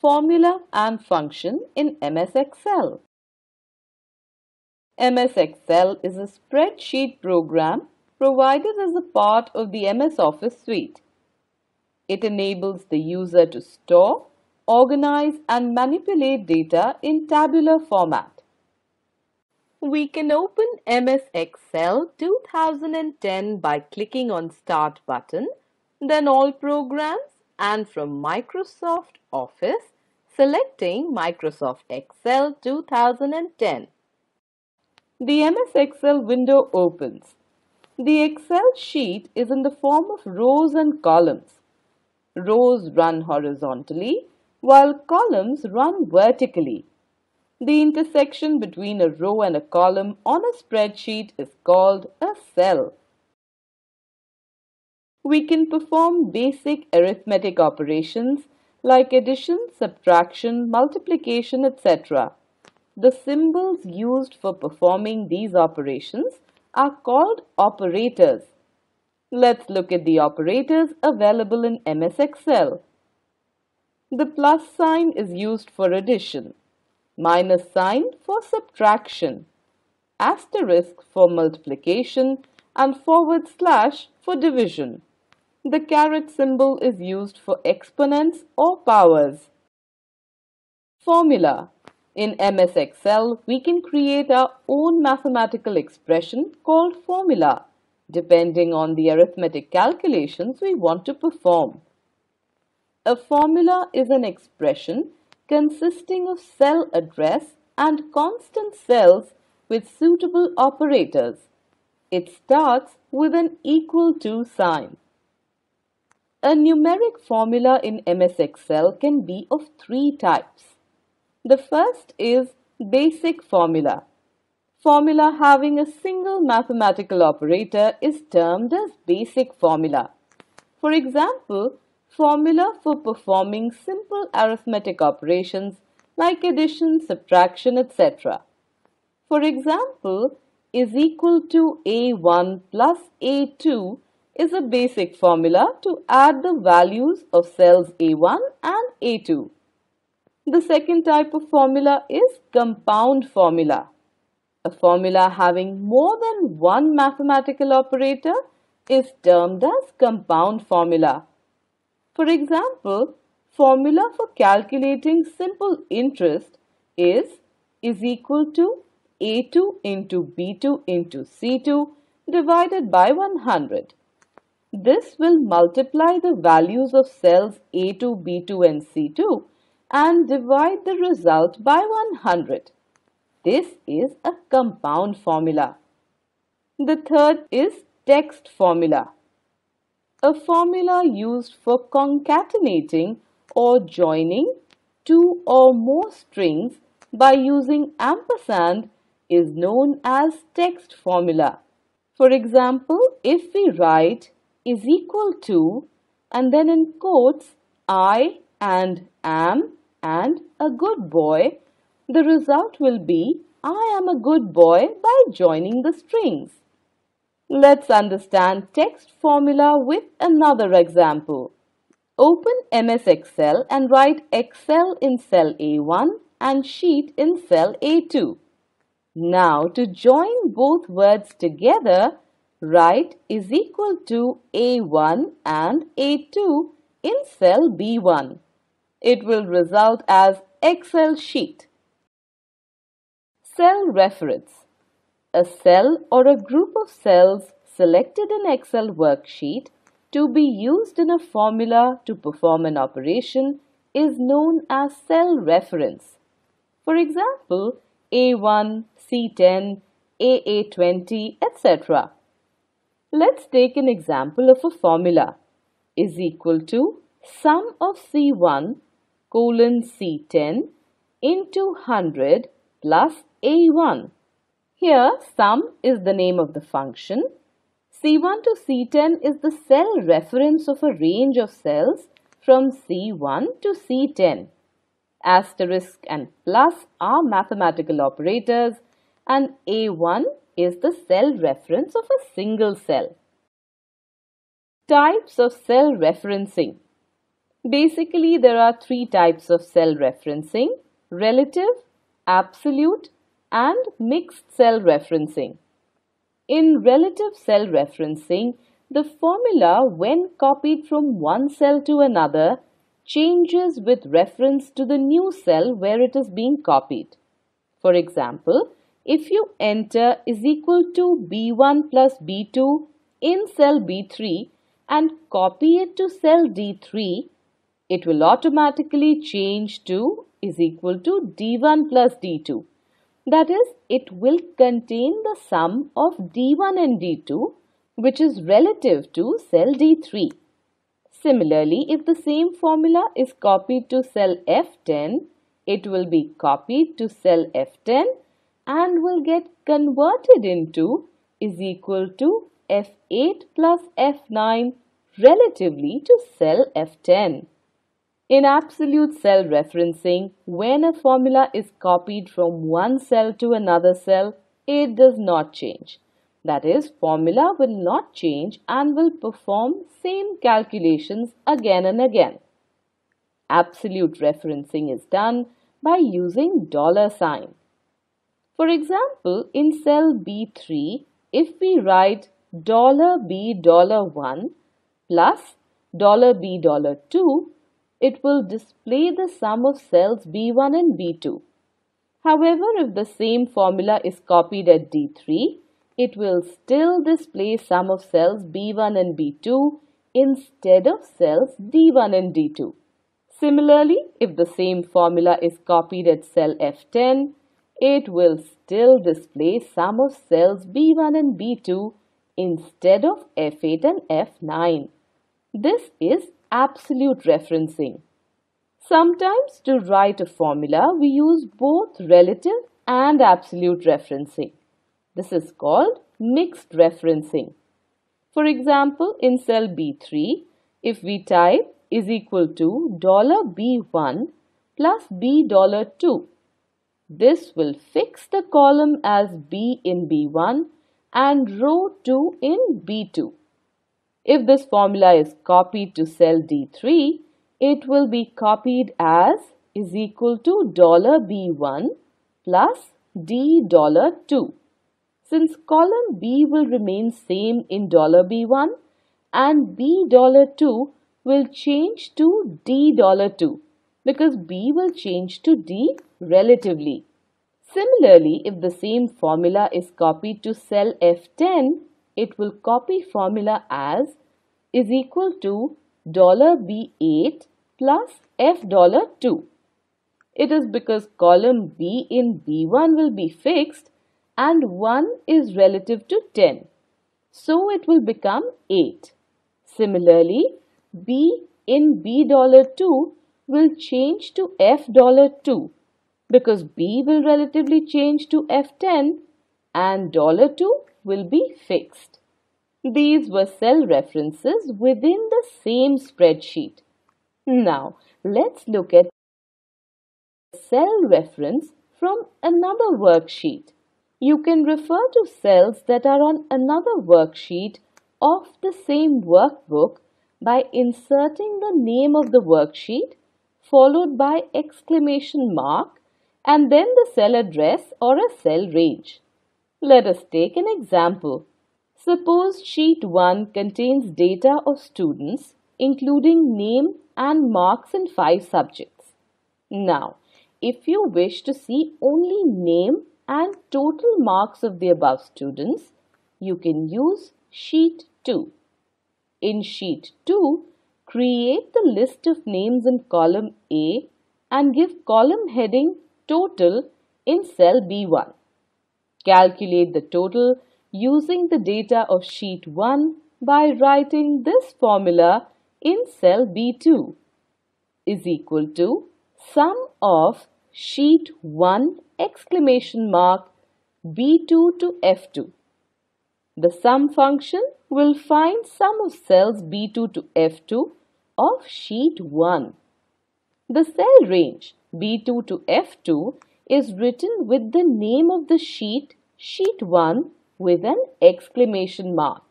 formula and function in MS Excel. MS Excel is a spreadsheet program provided as a part of the MS Office suite. It enables the user to store, organize and manipulate data in tabular format. We can open MS Excel 2010 by clicking on Start button, then All Programs and from Microsoft Office, selecting Microsoft Excel 2010. The MS Excel window opens. The Excel sheet is in the form of rows and columns. Rows run horizontally, while columns run vertically. The intersection between a row and a column on a spreadsheet is called a cell. We can perform basic arithmetic operations like addition, subtraction, multiplication, etc. The symbols used for performing these operations are called operators. Let's look at the operators available in MS Excel. The plus sign is used for addition, minus sign for subtraction, asterisk for multiplication, and forward slash for division the caret symbol is used for exponents or powers. Formula in MS Excel, we can create our own mathematical expression called formula, depending on the arithmetic calculations we want to perform. A formula is an expression consisting of cell address and constant cells with suitable operators. It starts with an equal to sign. A numeric formula in MS Excel can be of three types. The first is basic formula. Formula having a single mathematical operator is termed as basic formula. For example, formula for performing simple arithmetic operations like addition, subtraction, etc. For example, is equal to A1 plus A2 is a basic formula to add the values of cells A1 and A2. The second type of formula is compound formula. A formula having more than one mathematical operator is termed as compound formula. For example, formula for calculating simple interest is is equal to A2 into B2 into C2 divided by 100. This will multiply the values of cells A2, B2 and C2 and divide the result by 100. This is a compound formula. The third is text formula. A formula used for concatenating or joining two or more strings by using ampersand is known as text formula. For example, if we write is equal to, and then in quotes, I and am and a good boy, the result will be I am a good boy by joining the strings. Let's understand text formula with another example. Open MS Excel and write Excel in cell A1 and sheet in cell A2. Now, to join both words together, right is equal to A1 and A2 in cell B1. It will result as Excel sheet. Cell reference. A cell or a group of cells selected in Excel worksheet to be used in a formula to perform an operation is known as cell reference. For example, A1, C10, AA20, etc. Let's take an example of a formula is equal to sum of C1 colon C10 into 100 plus A1. Here sum is the name of the function. C1 to C10 is the cell reference of a range of cells from C1 to C10. Asterisk and plus are mathematical operators and A1 is the cell reference of a single cell. Types of cell referencing. Basically, there are three types of cell referencing, relative, absolute and mixed cell referencing. In relative cell referencing, the formula when copied from one cell to another changes with reference to the new cell where it is being copied. For example, if you enter is equal to B1 plus B2 in cell B3 and copy it to cell D3, it will automatically change to is equal to D1 plus D2. That is, it will contain the sum of D1 and D2 which is relative to cell D3. Similarly, if the same formula is copied to cell F10, it will be copied to cell F10 and will get converted into is equal to F8 plus F9 relatively to cell F10. In absolute cell referencing, when a formula is copied from one cell to another cell, it does not change. That is, formula will not change and will perform same calculations again and again. Absolute referencing is done by using dollar sign. For example, in cell B3, if we write $B$1 plus $B$2, it will display the sum of cells B1 and B2. However, if the same formula is copied at D3, it will still display sum of cells B1 and B2 instead of cells D1 and D2. Similarly, if the same formula is copied at cell F10, it will still display sum of cells B1 and B2 instead of F8 and F9. This is absolute referencing. Sometimes to write a formula, we use both relative and absolute referencing. This is called mixed referencing. For example, in cell B3, if we type is equal to $B1 plus B$2, this will fix the column as B in B1 and row 2 in B2. If this formula is copied to cell D3, it will be copied as is equal to $B1 plus D$2. Since column B will remain same in $B1 and B$2 will change to D$2 because B will change to D relatively. Similarly, if the same formula is copied to cell F10, it will copy formula as is equal to $B8 plus F$2. It is because column B in B1 will be fixed and 1 is relative to 10. So it will become 8. Similarly, B in B$2 will change to F$2 because B will relatively change to F10 and $2 will be fixed. These were cell references within the same spreadsheet. Now, let's look at cell reference from another worksheet. You can refer to cells that are on another worksheet of the same workbook by inserting the name of the worksheet followed by exclamation mark and then the cell address or a cell range. Let us take an example. Suppose sheet 1 contains data of students including name and marks in 5 subjects. Now, if you wish to see only name and total marks of the above students, you can use Sheet 2. In Sheet 2, create the list of names in column A and give column heading total in cell B1. Calculate the total using the data of sheet 1 by writing this formula in cell B2 is equal to sum of sheet 1 exclamation mark B2 to F2. The sum function will find sum of cells B2 to F2 of sheet 1. The cell range B2 to F2 is written with the name of the sheet, sheet 1 with an exclamation mark.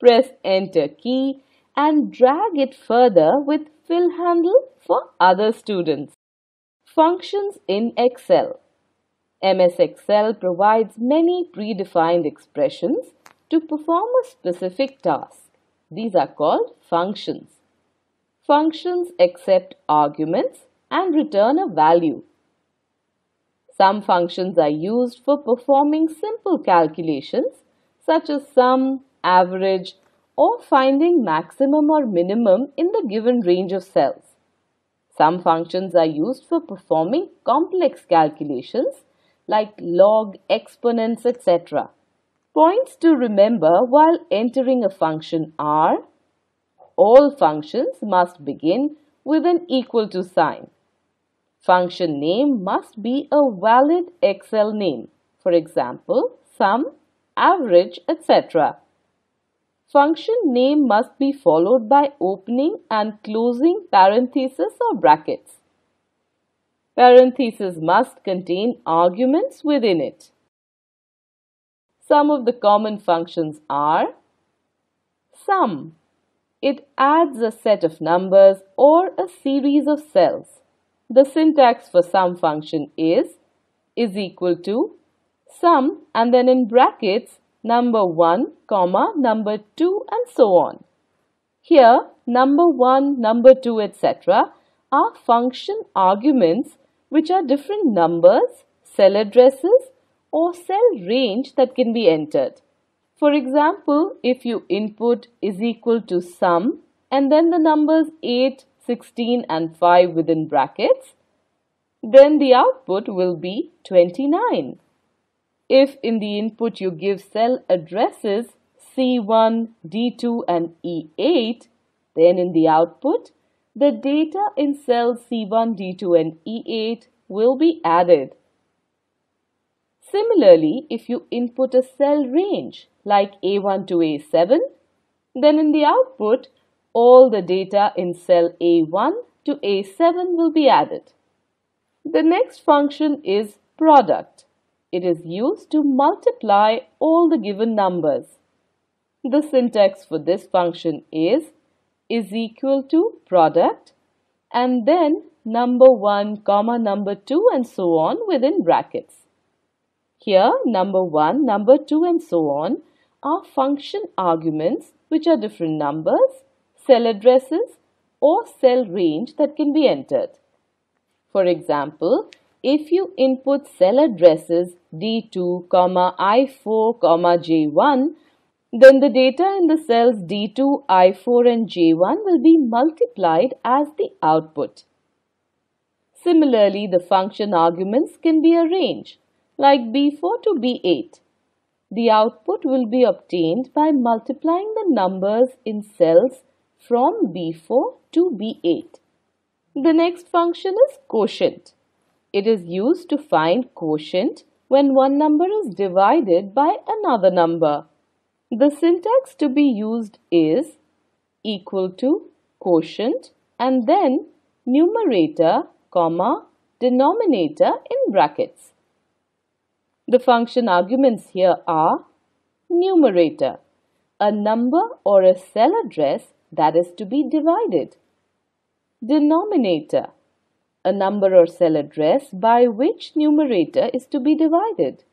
Press enter key and drag it further with fill handle for other students. Functions in Excel MS Excel provides many predefined expressions to perform a specific task. These are called functions. Functions accept arguments and return a value. Some functions are used for performing simple calculations such as sum, average or finding maximum or minimum in the given range of cells. Some functions are used for performing complex calculations like log, exponents, etc. Points to remember while entering a function are all functions must begin with an equal to sign. Function name must be a valid Excel name. For example, sum, average, etc. Function name must be followed by opening and closing parentheses or brackets. Parentheses must contain arguments within it. Some of the common functions are sum. It adds a set of numbers or a series of cells. The syntax for sum function is is equal to sum and then in brackets number 1 comma number 2 and so on. Here number 1, number 2 etc are function arguments which are different numbers, cell addresses or cell range that can be entered. For example, if you input is equal to sum and then the numbers 8, 16 and 5 within brackets, then the output will be 29. If in the input you give cell addresses C1, D2 and E8, then in the output, the data in cells C1, D2 and E8 will be added. Similarly, if you input a cell range like A1 to A7, then in the output, all the data in cell A1 to A7 will be added. The next function is product. It is used to multiply all the given numbers. The syntax for this function is is equal to product and then number 1 comma number 2 and so on within brackets. Here number 1, number 2 and so on are function arguments which are different numbers cell addresses or cell range that can be entered. For example, if you input cell addresses D2, I4, J1, then the data in the cells D2, I4 and J1 will be multiplied as the output. Similarly, the function arguments can be arranged like B4 to B8. The output will be obtained by multiplying the numbers in cells from B4 to B8. The next function is quotient. It is used to find quotient when one number is divided by another number. The syntax to be used is equal to quotient and then numerator, comma, denominator in brackets. The function arguments here are numerator, a number or a cell address that is to be divided. Denominator a number or cell address by which numerator is to be divided.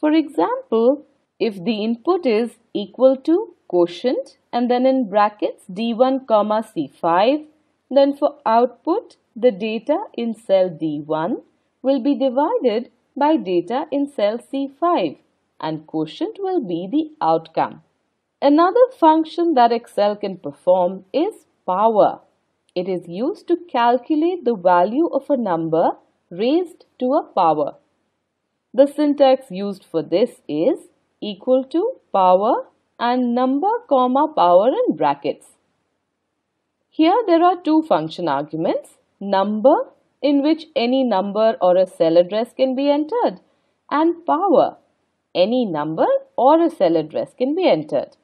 For example, if the input is equal to quotient and then in brackets D1 comma C5, then for output the data in cell D1 will be divided by data in cell C5 and quotient will be the outcome. Another function that Excel can perform is power. It is used to calculate the value of a number raised to a power. The syntax used for this is equal to power and number comma power in brackets. Here there are two function arguments, number in which any number or a cell address can be entered and power, any number or a cell address can be entered.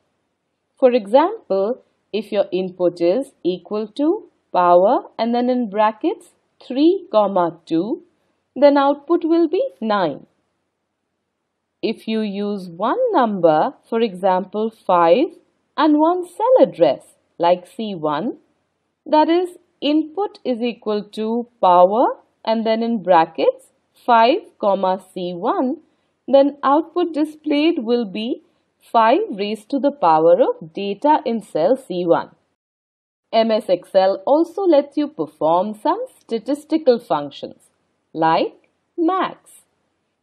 For example, if your input is equal to power and then in brackets 3 comma 2, then output will be 9. If you use one number, for example 5 and one cell address like C1, that is input is equal to power and then in brackets 5 comma C1, then output displayed will be 5 raised to the power of data in cell C1. MS Excel also lets you perform some statistical functions like max.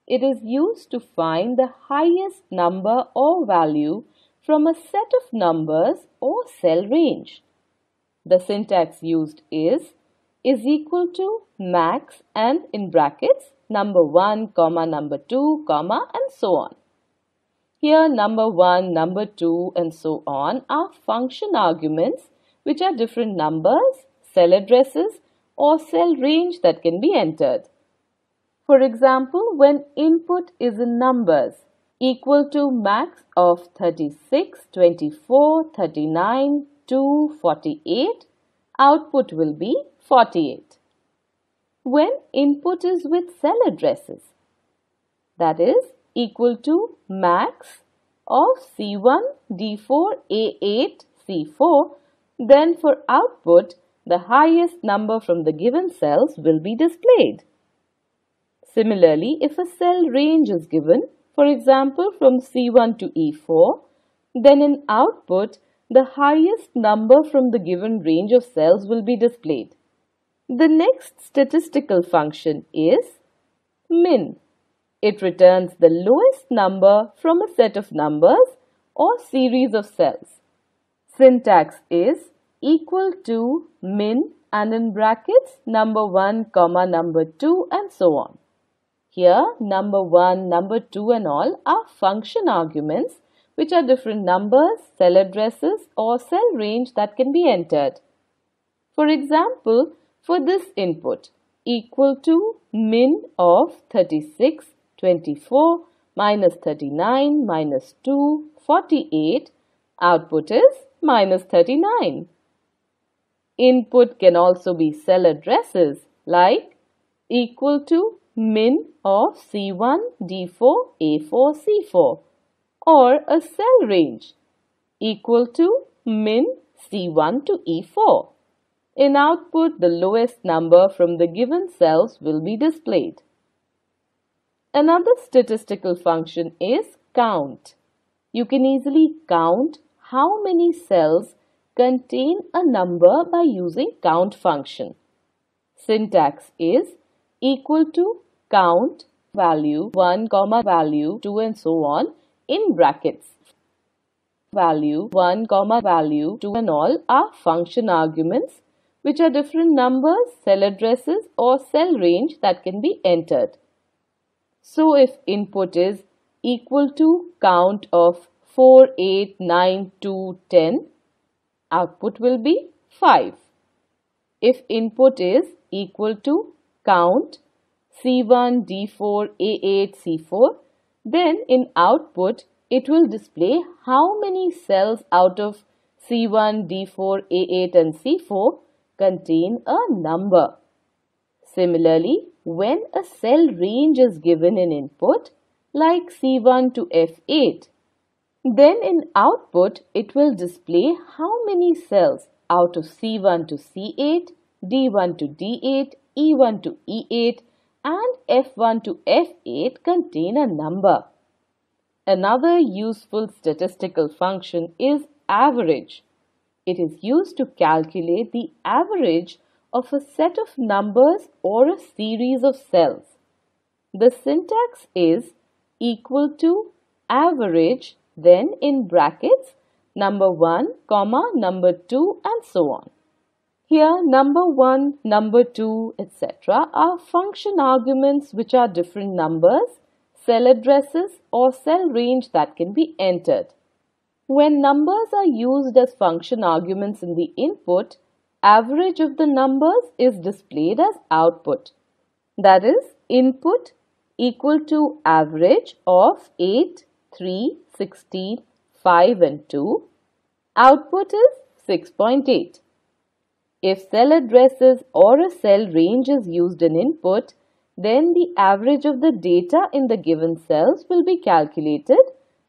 It is used to find the highest number or value from a set of numbers or cell range. The syntax used is is equal to max and in brackets number 1 comma number 2 comma and so on. Here, number 1, number 2, and so on are function arguments, which are different numbers, cell addresses, or cell range that can be entered. For example, when input is in numbers equal to max of 36, 24, 39, 2, 48, output will be 48. When input is with cell addresses, that is equal to max of C1, D4, A8, C4, then for output, the highest number from the given cells will be displayed. Similarly, if a cell range is given, for example from C1 to E4, then in output, the highest number from the given range of cells will be displayed. The next statistical function is min. It returns the lowest number from a set of numbers or series of cells. Syntax is equal to min and in brackets number 1 comma number 2 and so on. Here number 1, number 2 and all are function arguments which are different numbers, cell addresses or cell range that can be entered. For example, for this input equal to min of 36 24 minus 39 minus 2, 48. Output is minus 39. Input can also be cell addresses like equal to min of C1, D4, A4, C4 or a cell range equal to min C1 to E4. In output, the lowest number from the given cells will be displayed. Another statistical function is count. You can easily count how many cells contain a number by using count function. Syntax is equal to count value 1 comma value 2 and so on in brackets. Value 1 comma value 2 and all are function arguments which are different numbers, cell addresses or cell range that can be entered. So if input is equal to count of 4, 8, 9, 2, 10, output will be 5. If input is equal to count C1, D4, A8, C4, then in output it will display how many cells out of C1, D4, A8 and C4 contain a number. Similarly, when a cell range is given in input, like C1 to F8, then in output it will display how many cells out of C1 to C8, D1 to D8, E1 to E8 and F1 to F8 contain a number. Another useful statistical function is average. It is used to calculate the average of a set of numbers or a series of cells. The syntax is equal to average then in brackets number 1 comma number 2 and so on. Here number 1, number 2 etc are function arguments which are different numbers, cell addresses or cell range that can be entered. When numbers are used as function arguments in the input, average of the numbers is displayed as output. That is input equal to average of 8, 3, 16, 5 and 2. Output is 6.8. If cell addresses or a cell range is used in input, then the average of the data in the given cells will be calculated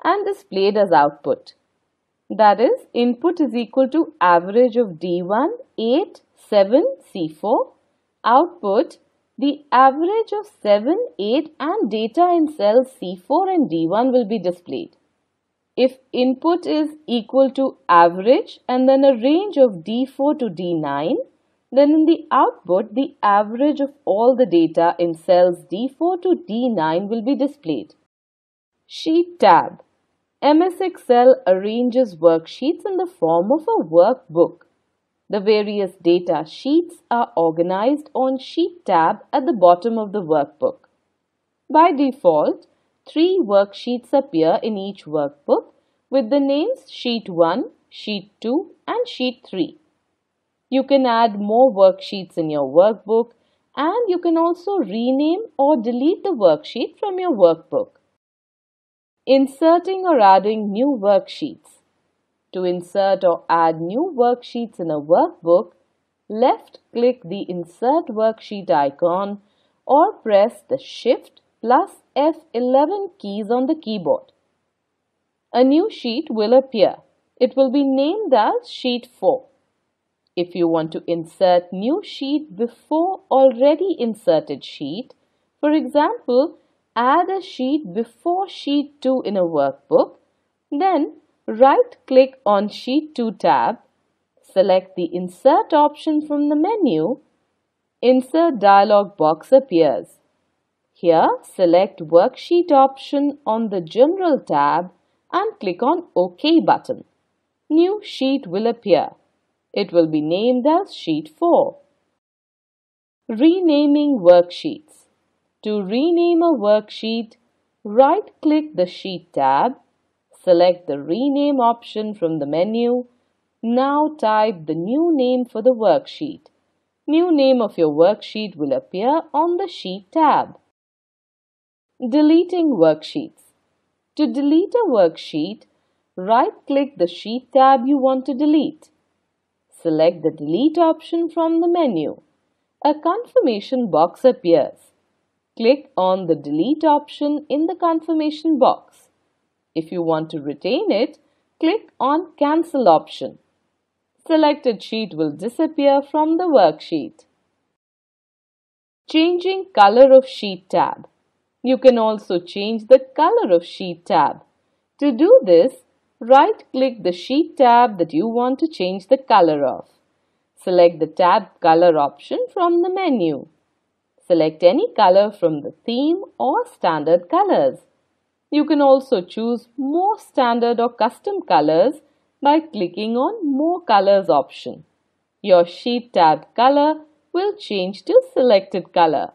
and displayed as output. That is, input is equal to average of D1, 8, 7, C4. Output, the average of 7, 8 and data in cells C4 and D1 will be displayed. If input is equal to average and then a range of D4 to D9, then in the output, the average of all the data in cells D4 to D9 will be displayed. Sheet tab MS Excel arranges worksheets in the form of a workbook. The various data sheets are organized on Sheet tab at the bottom of the workbook. By default, three worksheets appear in each workbook with the names Sheet 1, Sheet 2 and Sheet 3. You can add more worksheets in your workbook and you can also rename or delete the worksheet from your workbook. Inserting or adding new worksheets. To insert or add new worksheets in a workbook, left-click the Insert Worksheet icon or press the Shift plus F11 keys on the keyboard. A new sheet will appear. It will be named as Sheet 4. If you want to insert new sheet before already inserted sheet, for example, add a sheet before sheet 2 in a workbook, then right click on sheet 2 tab, select the insert option from the menu, insert dialog box appears. Here select worksheet option on the general tab and click on OK button. New sheet will appear. It will be named as sheet 4. Renaming worksheets. To rename a worksheet, right-click the Sheet tab, select the Rename option from the menu. Now type the new name for the worksheet. New name of your worksheet will appear on the Sheet tab. Deleting worksheets. To delete a worksheet, right-click the Sheet tab you want to delete. Select the Delete option from the menu. A confirmation box appears click on the delete option in the confirmation box. If you want to retain it, click on cancel option. Selected sheet will disappear from the worksheet. Changing color of sheet tab. You can also change the color of sheet tab. To do this, right-click the sheet tab that you want to change the color of. Select the tab color option from the menu. Select any color from the theme or standard colors. You can also choose more standard or custom colors by clicking on more colors option. Your sheet tab color will change to selected color.